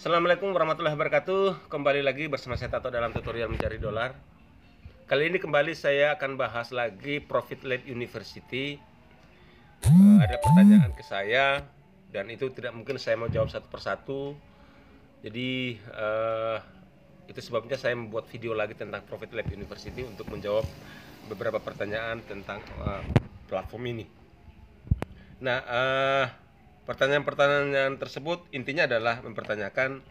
Assalamualaikum warahmatullahi wabarakatuh Kembali lagi bersama saya Tato dalam tutorial mencari dolar Kali ini kembali saya akan bahas lagi Profit Led University eh, Ada pertanyaan ke saya Dan itu tidak mungkin saya mau jawab satu persatu Jadi uh, itu sebabnya saya membuat video lagi tentang Profit Led University Untuk menjawab beberapa pertanyaan tentang uh, platform ini Nah uh, Pertanyaan-pertanyaan tersebut intinya adalah mempertanyakan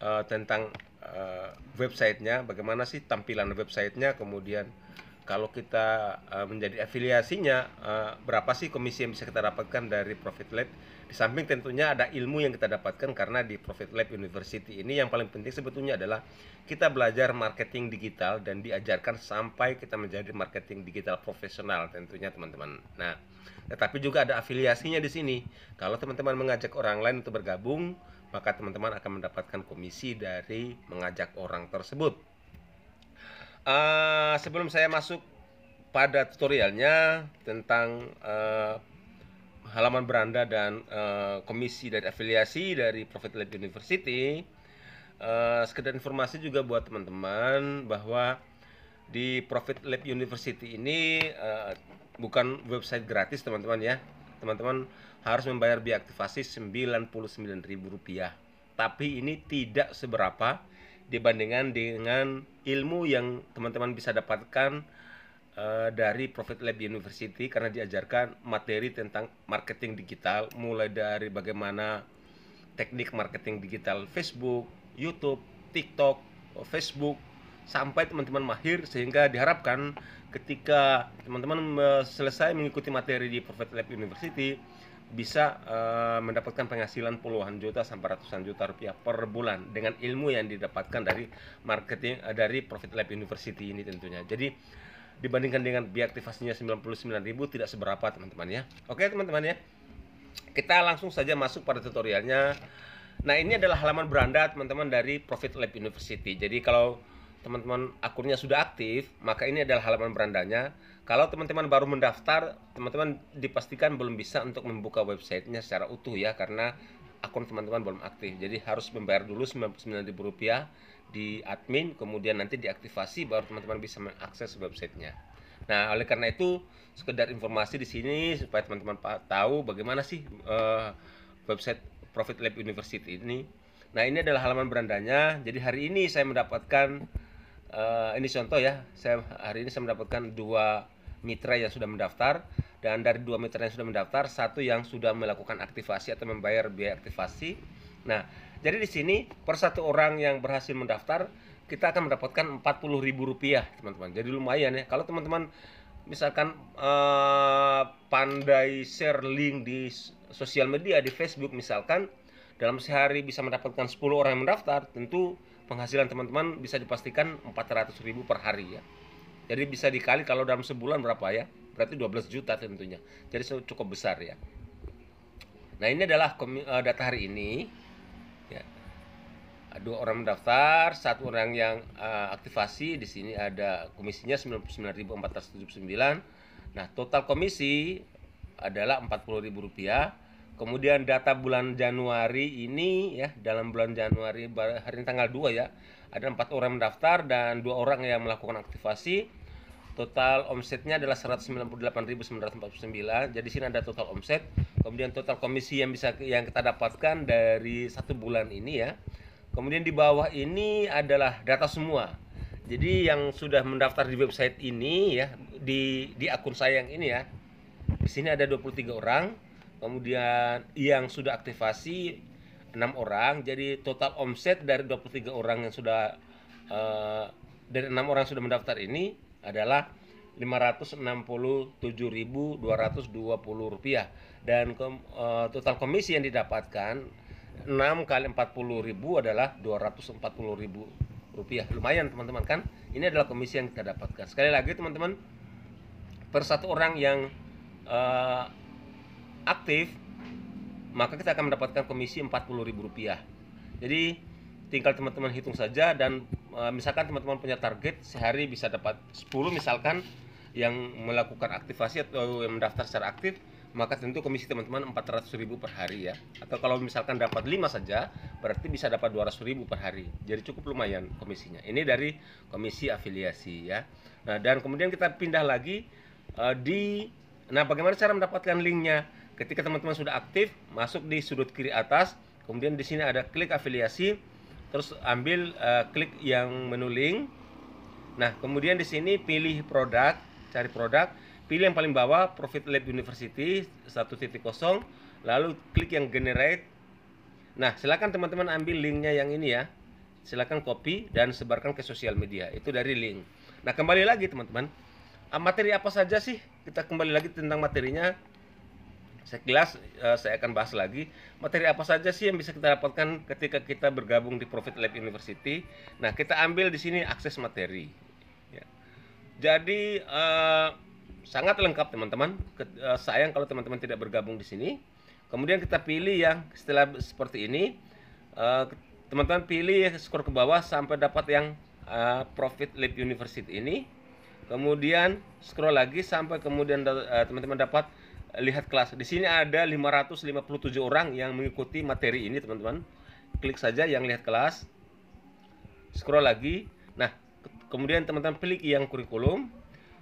uh, tentang uh, websitenya, bagaimana sih tampilan websitenya, kemudian kalau kita uh, menjadi afiliasinya uh, berapa sih komisi yang bisa kita dapatkan dari Profit Lab di samping tentunya ada ilmu yang kita dapatkan karena di Profit Lab University ini yang paling penting sebetulnya adalah kita belajar marketing digital dan diajarkan sampai kita menjadi marketing digital profesional tentunya teman-teman nah tetapi juga ada afiliasinya di sini kalau teman-teman mengajak orang lain untuk bergabung maka teman-teman akan mendapatkan komisi dari mengajak orang tersebut uh, sebelum saya masuk pada tutorialnya tentang uh, halaman beranda dan uh, komisi dari afiliasi dari Profit Lab University. Uh, sekedar informasi juga buat teman-teman bahwa di Profit Lab University ini uh, bukan website gratis teman-teman ya. Teman-teman harus membayar biaya aktivasi Rp99.000. Tapi ini tidak seberapa dibandingkan dengan ilmu yang teman-teman bisa dapatkan uh, dari Profit Lab University karena diajarkan materi tentang marketing digital mulai dari bagaimana teknik marketing digital Facebook, YouTube, TikTok, Facebook sampai teman-teman mahir sehingga diharapkan ketika teman-teman eh, selesai mengikuti materi di Profit Lab University bisa uh, mendapatkan penghasilan puluhan juta sampai ratusan juta rupiah per bulan dengan ilmu yang didapatkan dari marketing uh, dari Profit Lab University ini tentunya. Jadi dibandingkan dengan biaya aktivasinya 99.000 tidak seberapa teman-teman ya. Oke teman-teman ya. Kita langsung saja masuk pada tutorialnya. Nah, ini adalah halaman beranda teman-teman dari Profit Lab University. Jadi kalau teman-teman akunnya sudah aktif, maka ini adalah halaman berandanya. Kalau teman-teman baru mendaftar, teman-teman dipastikan belum bisa untuk membuka websitenya secara utuh ya, karena akun teman-teman belum aktif. Jadi harus membayar dulu Rp99.000 di admin, kemudian nanti diaktifasi baru teman-teman bisa mengakses websitenya. Nah, oleh karena itu, sekedar informasi di sini supaya teman-teman tahu bagaimana sih uh, website Profit Lab University ini. Nah, ini adalah halaman berandanya. Jadi hari ini saya mendapatkan uh, ini contoh ya saya hari ini saya mendapatkan dua mitra yang sudah mendaftar dan dari dua mitra yang sudah mendaftar satu yang sudah melakukan aktivasi atau membayar biaya aktivasi nah jadi di sini per satu orang yang berhasil mendaftar kita akan mendapatkan empat puluh ribu rupiah teman-teman jadi lumayan ya kalau teman-teman misalkan uh, pandai share link di sosial media di Facebook misalkan dalam sehari bisa mendapatkan 10 orang yang mendaftar tentu penghasilan teman-teman bisa dipastikan 400 ribu per hari ya jadi bisa dikali kalau dalam sebulan berapa ya berarti 12 juta tentunya jadi cukup besar ya nah ini adalah eh, data hari ini ya dua orang mendaftar satu orang yang uh, eh, aktivasi di sini ada komisinya 99.479 nah total komisi adalah 40.000 rupiah. Kemudian data bulan Januari ini ya dalam bulan Januari hari ini tanggal 2 ya ada empat orang mendaftar dan dua orang yang melakukan aktivasi. Total omsetnya adalah 198.949. Jadi sini ada total omset, kemudian total komisi yang bisa yang kita dapatkan dari satu bulan ini ya. Kemudian di bawah ini adalah data semua. Jadi yang sudah mendaftar di website ini ya di di akun saya yang ini ya. Di sini ada 23 orang kemudian yang sudah aktivasi 6 orang jadi total omset dari 23 orang yang sudah uh, dari enam orang sudah mendaftar ini adalah 567.220 rupiah dan uh, total komisi yang didapatkan 6 kali 40.000 adalah 240.000 rupiah lumayan teman-teman kan ini adalah komisi yang kita dapatkan sekali lagi teman-teman per satu orang yang uh, aktif maka kita akan mendapatkan komisi Rp40.000 jadi tinggal teman-teman hitung saja dan eh, misalkan teman-teman punya target sehari bisa dapat 10 misalkan yang melakukan aktivasi atau yang mendaftar secara aktif maka tentu komisi teman-teman 400.000 per hari ya atau kalau misalkan dapat 5 saja berarti bisa dapat 200.000 per hari jadi cukup lumayan komisinya ini dari komisi afiliasi ya nah dan kemudian kita pindah lagi uh, di nah bagaimana cara mendapatkan linknya Ketika teman-teman sudah aktif, masuk di sudut kiri atas, kemudian di sini ada klik afiliasi, terus ambil uh, klik yang menu link. Nah, kemudian di sini pilih produk, cari produk, pilih yang paling bawah Profit Lab University 1.0, lalu klik yang generate. Nah, silakan teman-teman ambil linknya yang ini ya. Silakan copy dan sebarkan ke sosial media. Itu dari link. Nah, kembali lagi teman-teman. Ah, materi apa saja sih? Kita kembali lagi tentang materinya Sekilas uh, saya akan bahas lagi materi apa saja sih yang bisa kita dapatkan ketika kita bergabung di Profit Lab University. Nah, kita ambil di sini akses materi. Ya. Jadi uh, sangat lengkap teman-teman. Uh, sayang kalau teman-teman tidak bergabung di sini. Kemudian kita pilih yang setelah seperti ini. Teman-teman pilih skor ke bawah sampai dapat yang uh, Profit Lab University ini. Kemudian scroll lagi sampai kemudian uh, teman -teman dapat lihat kelas. Di sini ada 557 orang yang mengikuti materi ini, teman-teman. Klik saja yang lihat kelas. Scroll lagi. Nah, kemudian teman-teman pilih yang kurikulum.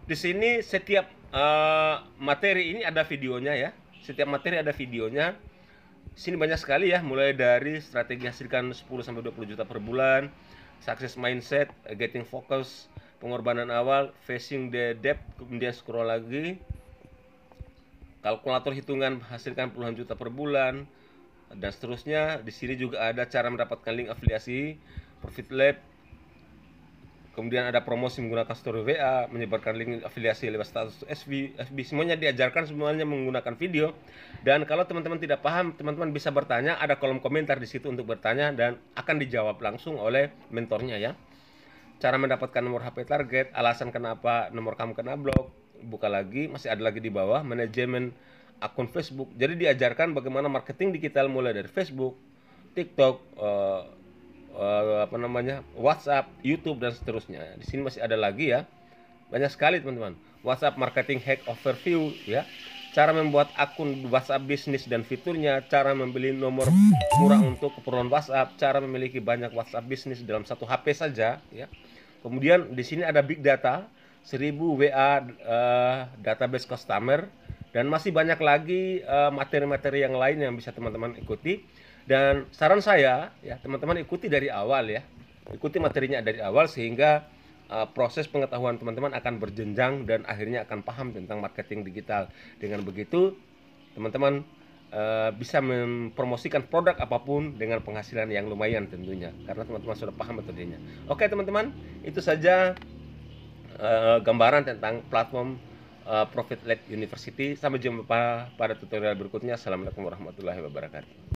Di sini setiap uh, materi ini ada videonya ya. Setiap materi ada videonya. Sini banyak sekali ya, mulai dari strategi hasilkan 10 sampai 20 juta per bulan, success mindset, getting focus, pengorbanan awal, facing the debt, kemudian scroll lagi, kalkulator hitungan hasilkan puluhan juta per bulan dan seterusnya. Di sini juga ada cara mendapatkan link afiliasi Profit Lab. Kemudian ada promosi menggunakan story WA, menyebarkan link afiliasi lewat status sb FB semuanya diajarkan semuanya menggunakan video. Dan kalau teman-teman tidak paham, teman-teman bisa bertanya, ada kolom komentar di situ untuk bertanya dan akan dijawab langsung oleh mentornya ya. Cara mendapatkan nomor HP target, alasan kenapa nomor kamu kena blok, buka lagi masih ada lagi di bawah manajemen akun Facebook jadi diajarkan bagaimana marketing digital mulai dari Facebook TikTok uh, uh, apa namanya WhatsApp YouTube dan seterusnya di sini masih ada lagi ya banyak sekali teman-teman WhatsApp marketing hack overview ya cara membuat akun WhatsApp bisnis dan fiturnya, cara membeli nomor murah untuk keperluan WhatsApp, cara memiliki banyak WhatsApp bisnis dalam satu HP saja, ya. Kemudian di sini ada big data, 1000 WA uh, database customer dan masih banyak lagi eh, materi-materi uh, yang lain yang bisa teman-teman ikuti dan saran saya ya teman-teman ikuti dari awal ya ikuti materinya dari awal sehingga uh, proses pengetahuan teman-teman akan berjenjang dan akhirnya akan paham tentang marketing digital dengan begitu teman-teman uh, bisa mempromosikan produk apapun dengan penghasilan yang lumayan tentunya karena teman-teman sudah paham metodenya oke teman-teman itu saja uh, gambaran tentang platform uh, Profit Led University. Sampai jumpa pada tutorial berikutnya. Assalamualaikum warahmatullahi wabarakatuh.